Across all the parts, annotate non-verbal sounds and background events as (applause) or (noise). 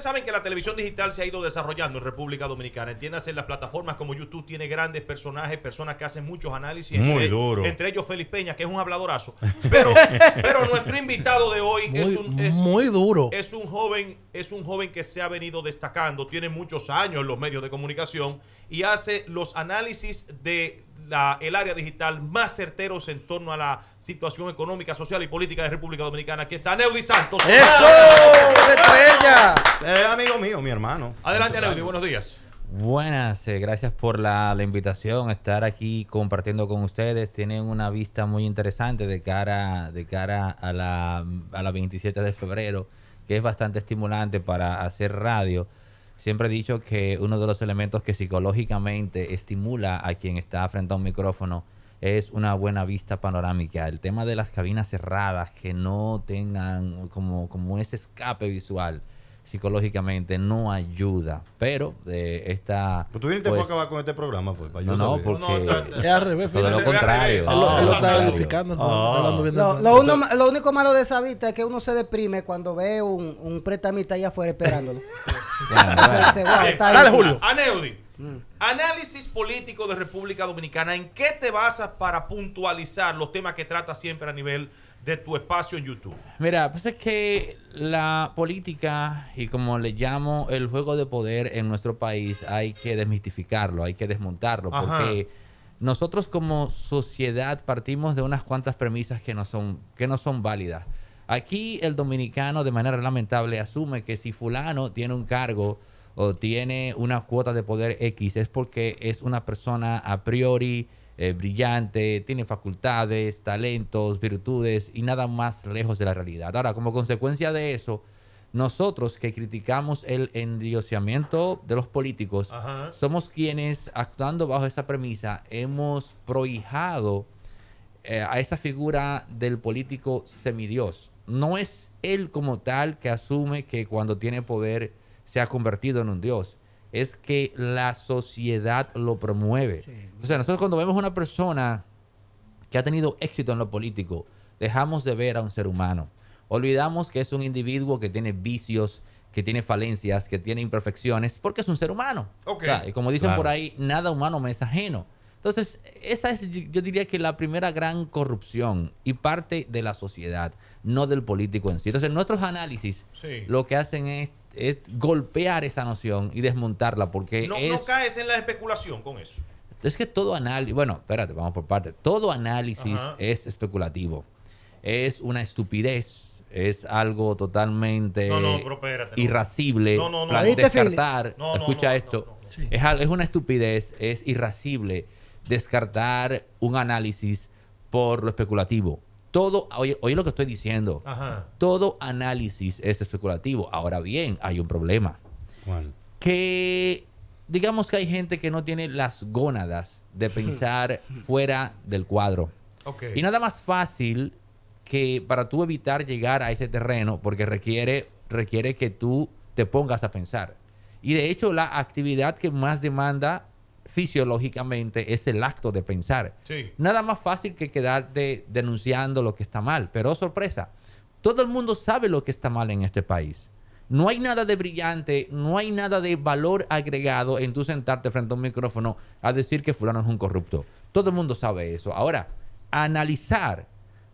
saben que la televisión digital se ha ido desarrollando en República Dominicana. Entiéndase, las plataformas como YouTube tiene grandes personajes, personas que hacen muchos análisis. Muy entre, duro. Entre ellos Félix Peña, que es un habladorazo. Pero, (laughs) pero nuestro invitado de hoy es, muy duro. Es un joven, es un joven que se ha venido destacando, tiene muchos años en los medios de comunicación y hace los análisis de el área digital más certeros en torno a la situación económica, social y política de República Dominicana. Aquí está Neudi Santos. ¡Eso! ¡Estrella! amigo mío, mi hermano. Adelante, Neudi. Buenos días. Buenas, eh, gracias por la, invitación, estar aquí compartiendo con ustedes. Tienen una vista muy interesante de cara, de cara a, la, a la 27 de febrero, que es bastante estimulante para hacer radio Siempre he dicho que uno de los elementos que psicológicamente estimula a quien está frente a un micrófono es una buena vista panorámica. El tema de las cabinas cerradas que no tengan como, como ese escape visual psicológicamente no ayuda. Pero de eh, esta. tú pues con este programa, pues, no, no, porque. lo contrario. lo único malo de esa vista es que uno se deprime cuando ve un, un prestamista ahí afuera esperándolo. (laughs) Dale, Julio. Mm. Análisis político de República Dominicana. ¿En qué te basas para puntualizar los temas que trata siempre a nivel de tu espacio en YouTube? Mira, pues es que la política y como le llamo el juego de poder en nuestro país hay que desmitificarlo, hay que desmontarlo, porque nosotros como sociedad partimos de unas cuantas premisas que no son, que no son válidas. Aquí el dominicano de manera lamentable asume que si fulano tiene un cargo o tiene una cuota de poder X es porque es una persona a priori eh, brillante, tiene facultades, talentos, virtudes y nada más lejos de la realidad. Ahora, como consecuencia de eso, nosotros que criticamos el endioseamiento de los políticos, somos quienes, actuando bajo esa premisa, hemos prohijado eh, a esa figura del político semidios. No es él como tal que asume que cuando tiene poder se ha convertido en un dios, es que la sociedad lo promueve. O sea, nosotros cuando vemos una persona que ha tenido éxito en lo político, dejamos de ver a un ser humano. Olvidamos que es un individuo que tiene vicios, que tiene falencias, que tiene imperfecciones, porque es un ser humano. y como dicen por ahí, nada humano me es ajeno. Entonces, esa es, yo diría que la primera gran corrupción y parte de la sociedad, no del político en sí. Entonces, en nuestros análisis lo que hacen es es golpear esa noción y desmontarla porque no, es... no caes en la especulación con eso. Es que todo análisis, bueno, espérate, vamos por parte. Todo análisis es especulativo. Es una estupidez. Es algo totalmente no, no, irracible. No, no, no. Descartar. escucha esto. Es, es una estupidez. Es irracible descartar un análisis por lo especulativo. Todo, oye, lo que estoy diciendo, todo análisis es especulativo. Ahora bien, hay un problema. Que digamos que hay gente que no tiene las gónadas de (laughs) pensar fuera del cuadro. Y nada más fácil que para tú evitar llegar a ese terreno, porque requiere, requiere que tú te pongas a pensar. Y de hecho, la actividad que más demanda fisiológicamente es el acto de pensar. Nada más fácil que quedarte denunciando lo que está mal. Pero oh, sorpresa, todo el mundo sabe lo que está mal en este país. No hay nada de brillante, no hay nada de valor agregado en tú sentarte frente a un micrófono a decir que fulano es un corrupto. Todo el mundo sabe eso. Ahora, analizar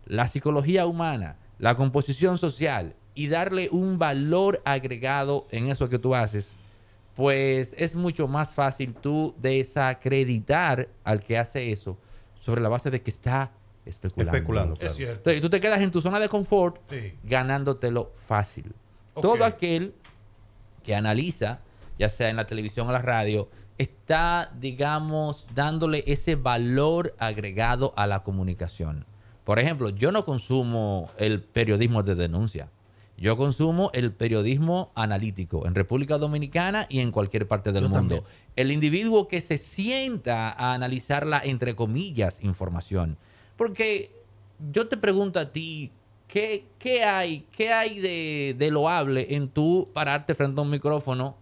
la psicología humana, la composición social y darle un valor agregado en eso que tú haces, pues es mucho más fácil tú desacreditar al que hace eso sobre la base de que está especulando. Especulando, Es cierto. Y tú te quedas en tu zona de confort ganándotelo fácil. Todo aquel que analiza, ya sea en la televisión o la radio, está, digamos, dándole ese valor agregado a la comunicación. Por ejemplo, yo no consumo el periodismo de denuncia. Yo consumo el periodismo analítico en República Dominicana y en cualquier parte del mundo. El individuo que se sienta a analizar la, entre comillas, información. Porque yo te pregunto a ti, ¿qué, hay, qué hay de, loable en tú pararte frente a un micrófono,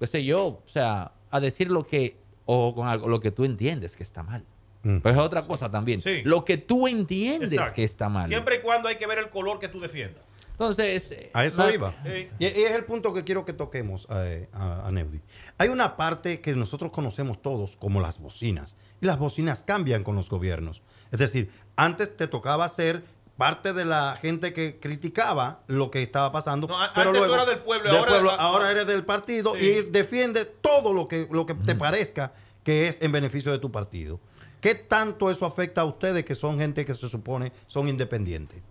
qué sé yo, o sea, a decir lo que, o con algo, lo que tú entiendes que está mal? Pues es otra cosa también. Lo que tú entiendes que está mal. Siempre y cuando hay que ver el color que tú defiendas. Entonces... Eh, a eso iba. Y, es el punto que quiero que toquemos, eh, a, Neudi. Hay una parte que nosotros conocemos todos como las bocinas. Y las bocinas cambian con los gobiernos. Es decir, antes te tocaba ser parte de la gente que criticaba lo que estaba pasando. antes tú eras del pueblo, ahora, eres del partido y defiende todo lo que, lo que te mm. parezca que es en beneficio de tu partido. ¿Qué tanto eso afecta a ustedes que son gente que se supone son independientes?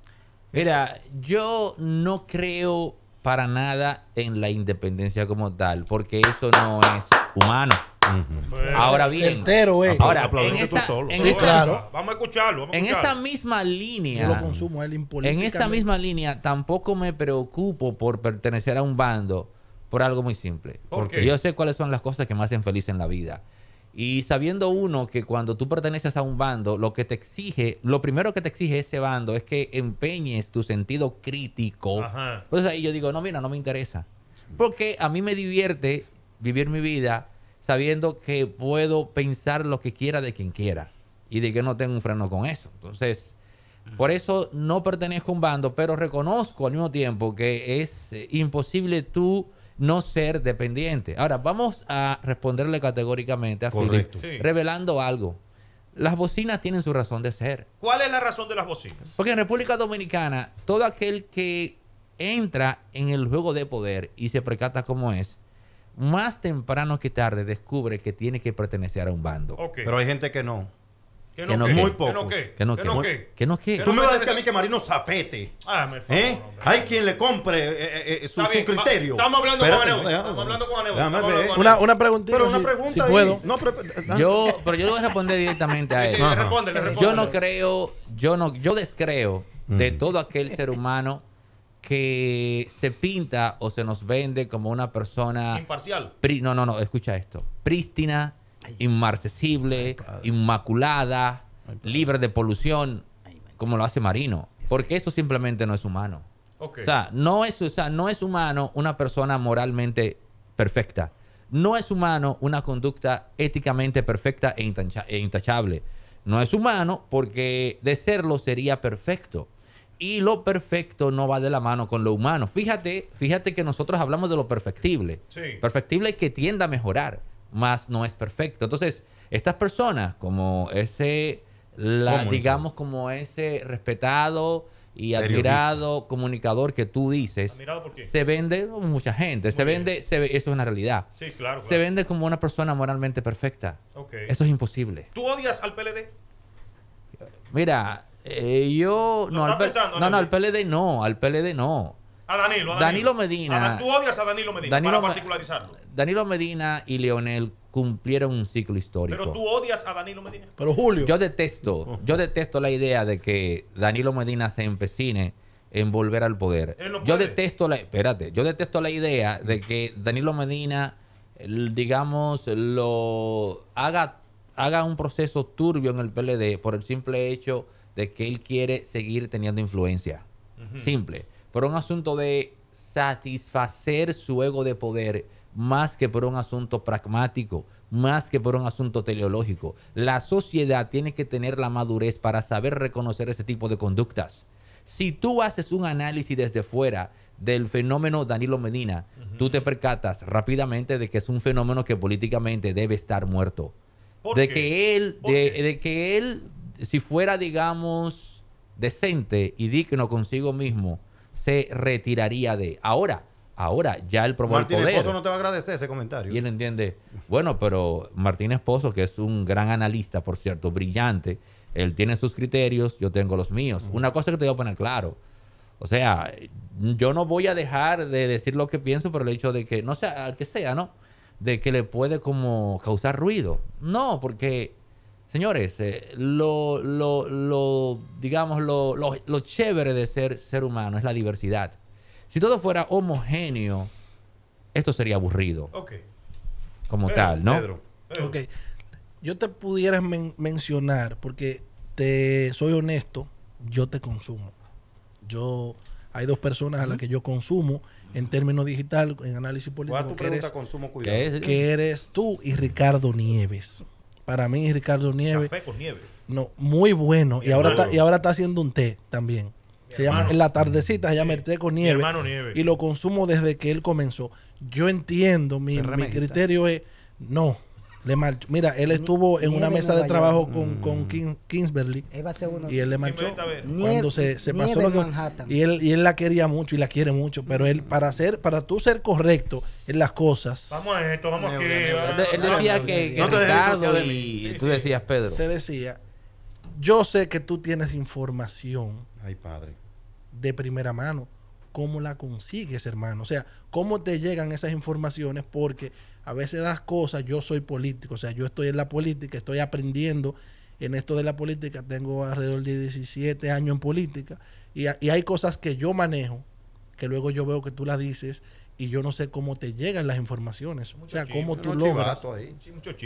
Mira, yo no creo para nada en la independencia como tal, porque eso no es humano. Ahora bien, ahora vamos a escucharlo. en esa misma línea, en esa misma línea, tampoco me preocupo por pertenecer a un bando por algo muy simple, porque yo sé cuáles son las cosas que me hacen feliz en la vida. Y sabiendo uno que cuando tú perteneces a un bando, lo que te exige, lo primero que te exige ese bando es que empeñes tu sentido crítico. Entonces ahí yo digo, no, mira, no me interesa. Porque a mí me divierte vivir mi vida sabiendo que puedo pensar lo que quiera de quien quiera y de que no tengo un freno con eso. Entonces, por eso no pertenezco a un bando, pero reconozco al mismo tiempo que es eh, imposible tú no ser dependiente. Ahora, vamos a responderle categóricamente a Correcto. revelando algo. Las bocinas tienen su razón de ser. ¿Cuál es la razón de las bocinas? Porque en República Dominicana, todo aquel que entra en el juego de poder y se percata cómo es, más temprano que tarde descubre que tiene que pertenecer a un bando. Pero hay gente que no. ¿Que no, qué? Muy poco. ¿Que no qué? ¿Que no qué? Tú me vas a decir a mí que Marino zapete. Ah, ¿Eh? Hay quien le compre eh, eh, eh, su, criterio. Estamos hablando con Aneo. Estamos hablando con Aneo. Una, una preguntita. Pero una pregunta. Si, puedo. Ah. yo, pero yo le voy a responder directamente a él. Yo no creo, yo no, yo descreo de mm. todo aquel ser humano que se pinta o se nos vende como una persona... Imparcial. no, no, no, escucha esto. Prístina, inmarcesible, inmaculada, libre de polución, como lo hace Marino. Porque eso simplemente no es humano. O, sea, no es, no es humano una persona moralmente perfecta. No es humano una conducta éticamente perfecta e, e, intachable. No es humano porque de serlo sería perfecto. Y lo perfecto no va de la mano con lo humano. Fíjate, fíjate que nosotros hablamos de lo perfectible. Perfectible es que tienda a mejorar más no es perfecto. Entonces, estas personas, como ese, la, digamos, como ese respetado y admirado comunicador que tú dices, se vende mucha gente, se vende, eso es una realidad. Se vende como una persona moralmente perfecta. Eso es imposible. ¿Tú odias al PLD? Mira, eh, yo... no, no, al PLD no, al PLD no. A Danilo, Medina. tú odias a Danilo Medina, para particularizarlo. Danilo Medina y Leonel cumplieron un ciclo histórico. Pero tú odias a Danilo Medina. Pero Julio. Yo detesto, yo detesto la idea de que Danilo Medina se empecine en volver al poder. yo detesto la, espérate, yo detesto la idea de que Danilo Medina, digamos, lo haga, haga un proceso turbio en el PLD por el simple hecho de que él quiere seguir teniendo influencia. Simple por un asunto de satisfacer su ego de poder más que por un asunto pragmático, más que por un asunto teleológico. La sociedad tiene que tener la madurez para saber reconocer ese tipo de conductas. Si tú haces un análisis desde fuera del fenómeno Danilo Medina, tú te percatas rápidamente de que es un fenómeno que políticamente debe estar muerto. de que él, de que él, si fuera, digamos, decente y digno consigo mismo, se retiraría de. Ahora, ahora ya el probó Martín el no te va a agradecer ese comentario. Y él entiende, bueno, pero Martín Esposo, que es un gran analista, por cierto, brillante, él tiene sus criterios, yo tengo los míos. Una cosa que te voy a poner claro. O sea, yo no voy a dejar de decir lo que pienso por el hecho de que, no sea, al que sea, ¿no? De que le puede como causar ruido. No, porque Señores, eh, lo, digamos, lo, chévere de ser ser humano es la diversidad. Si todo fuera homogéneo, esto sería aburrido. Ok. Como eh, tal, ¿no? Pedro, eh. Ok. Yo te pudieras mencionar, porque te soy honesto, yo te consumo. Yo hay dos personas a las que yo consumo en términos digital, en análisis político. ¿Cuál consumo cuidado? Que eres tú y Ricardo Nieves para mí Ricardo Nieves. nieve. No, muy bueno. Y, ahora, está, y ahora está haciendo un té también. se llama, en la tardecita se llama el té con nieve, nieve, Y lo consumo desde que él comenzó. Yo entiendo, mi, mi criterio es, no, le Mira, él estuvo en una mesa de trabajo con, con mm. Kingsberly. Y él le marchó. cuando se, se pasó lo que. Y él, y él la quería mucho y la quiere mucho. Pero él, para ser, para tú ser correcto en las cosas. Vamos a esto, vamos a Él, decía que, Ricardo y tú decías Pedro. Te decía, yo sé que tú tienes información. Ay, padre. De primera mano ¿Cómo la consigues, hermano? O sea, ¿cómo te llegan esas informaciones? Porque a veces das cosas, yo soy político, o sea, yo estoy en la política, estoy aprendiendo en esto de la política, tengo alrededor de 17 años en política, y, hay cosas que yo manejo, que luego yo veo que tú las dices, y yo no sé cómo te llegan las informaciones. o sea, cómo tú logras.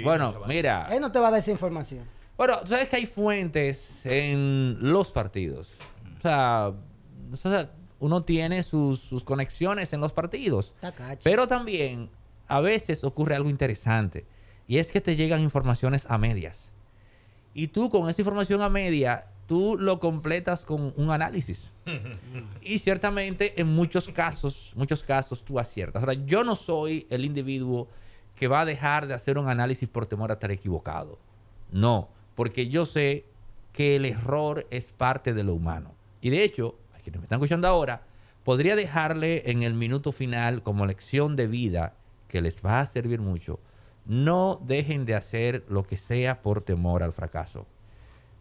bueno, mira. Él no te va a dar esa información. Bueno, sabes que hay fuentes en los partidos. O sea, o sea uno tiene sus, conexiones en los partidos. Pero también a veces ocurre algo interesante y es que te llegan informaciones a medias. Y tú con esa información a media, tú lo completas con un análisis. (laughs) y ciertamente en muchos casos, muchos casos tú aciertas. Ahora, yo no soy el individuo que va a dejar de hacer un análisis por temor a estar equivocado. No, porque yo sé que el error es parte de lo humano. Y de hecho, quienes me están escuchando ahora, podría dejarle en el minuto final como lección de vida que les va a servir mucho. No dejen de hacer lo que sea por temor al fracaso.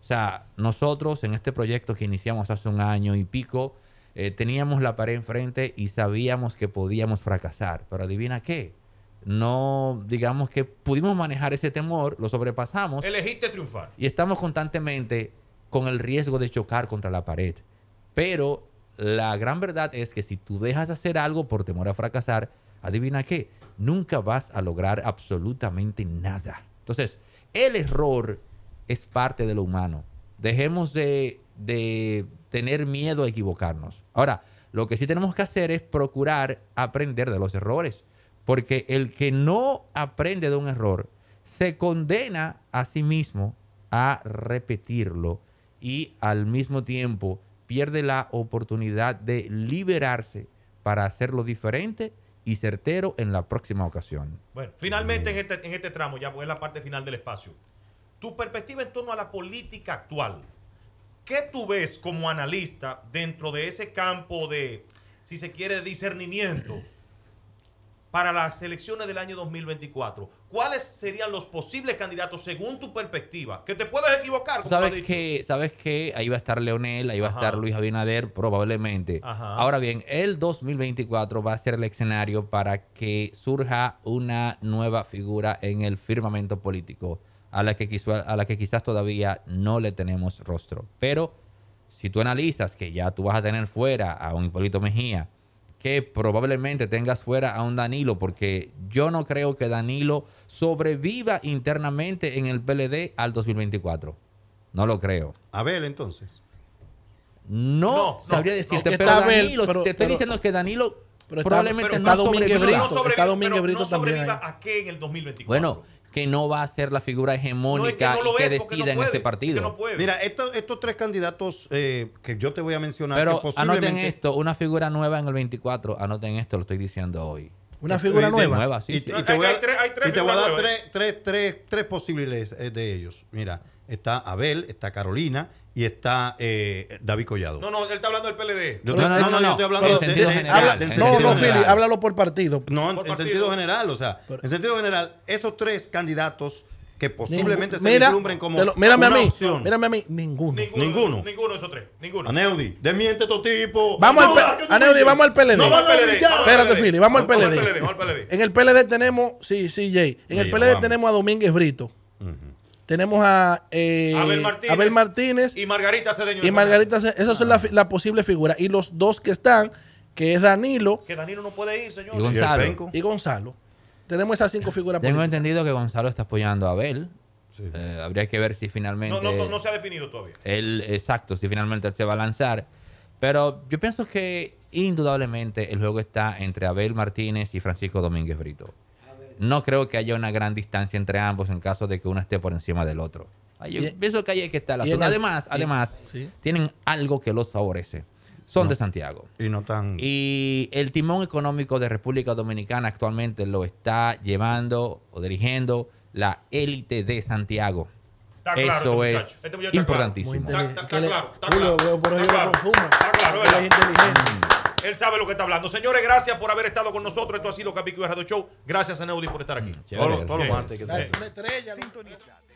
O sea, nosotros en este proyecto que iniciamos hace un año y pico, eh, teníamos la pared enfrente y sabíamos que podíamos fracasar. Pero adivina qué, no digamos que pudimos manejar ese temor, lo sobrepasamos. Elegiste triunfar. Y estamos constantemente con el riesgo de chocar contra la pared. Pero la gran verdad es que si tú dejas hacer algo por temor a fracasar, adivina qué, nunca vas a lograr absolutamente nada. Entonces, el error es parte de lo humano. Dejemos de, de tener miedo a equivocarnos. Ahora, lo que sí tenemos que hacer es procurar aprender de los errores, porque el que no aprende de un error se condena a sí mismo a repetirlo y al mismo tiempo pierde la oportunidad de liberarse para hacerlo diferente y certero en la próxima ocasión. Bueno, finalmente en este, este tramo, ya voy la parte final del espacio, tu perspectiva en torno a la política actual, ¿qué tú ves como analista dentro de ese campo de, si se quiere, discernimiento para las elecciones del año 2024? ¿cuáles serían los posibles candidatos según tu perspectiva? Que te puedes equivocar. ¿Sabes que ¿Sabes que Ahí va a estar Leonel, ahí va a estar Luis Abinader, probablemente. Ahora bien, el 2024 va a ser el escenario para que surja una nueva figura en el firmamento político, a la que, a la que quizás todavía no le tenemos rostro. Pero si tú analizas que ya tú vas a tener fuera a un Hipólito Mejía, que probablemente tengas fuera a un Danilo, porque yo no creo que Danilo sobreviva internamente en el PLD al 2024. No lo creo. Abel, entonces. No, sabría decirte, pero Danilo, te estoy diciendo que Danilo probablemente está, pero no Domínguez está ¿A qué en el 2024? Bueno, que no va a ser la figura hegemónica que, decida en ese partido. Mira, estos tres candidatos eh, que yo te voy a mencionar. Pero anoten esto, una figura nueva en el 24, anoten esto, lo estoy diciendo hoy. Una figura nueva. y, te voy a, dar tres, tres, posibles eh, de ellos. Mira, está Abel, está Carolina y está eh, David Collado. No, no, él está hablando del PLD. no, no, no, yo estoy hablando del sentido general. no, no, Fili, háblalo por partido. No, en sentido general, o sea, en sentido general, esos tres candidatos que posiblemente se deslumbren como mírame a mí, opción. Mírame a mí, ninguno. Ninguno. Ninguno, de esos tres. Ninguno. Aneudi, desmiente tu tipo. Vamos al Aneudi, vamos al PLD. No, vamos al PLD. Espérate, Fili, vamos al PLD. En el PLD tenemos, sí, sí, Jay. En el PLD tenemos a Domínguez Brito. Tenemos a eh, Abel, Martínez, y Margarita Cedeño. Y Margarita Esas son las la posibles figuras. Y los dos que están, que es Danilo. Que Danilo no puede ir, señor. Y Gonzalo. Y, Gonzalo. Tenemos esas cinco figuras. Tengo entendido que Gonzalo está apoyando a Abel. Eh, habría que ver si finalmente. No, no, se ha definido todavía. exacto, si finalmente él se va a lanzar. Pero yo pienso que indudablemente el juego está entre Abel Martínez y Francisco Domínguez Brito no creo que haya una gran distancia entre ambos en caso de que uno esté por encima del otro. pienso que ahí hay que estar Además, además tienen algo que los favorece. Son de Santiago. Y no tan. Y el timón económico de República Dominicana actualmente lo está llevando o dirigiendo la élite de Santiago. esto Eso es importantísimo. está, claro. Este este está claro. Él sabe lo que está hablando. Señores, gracias por haber estado con nosotros. Esto ha sido Capico de Radio Show. Gracias a Neudi por estar aquí. Todos los martes. estrella.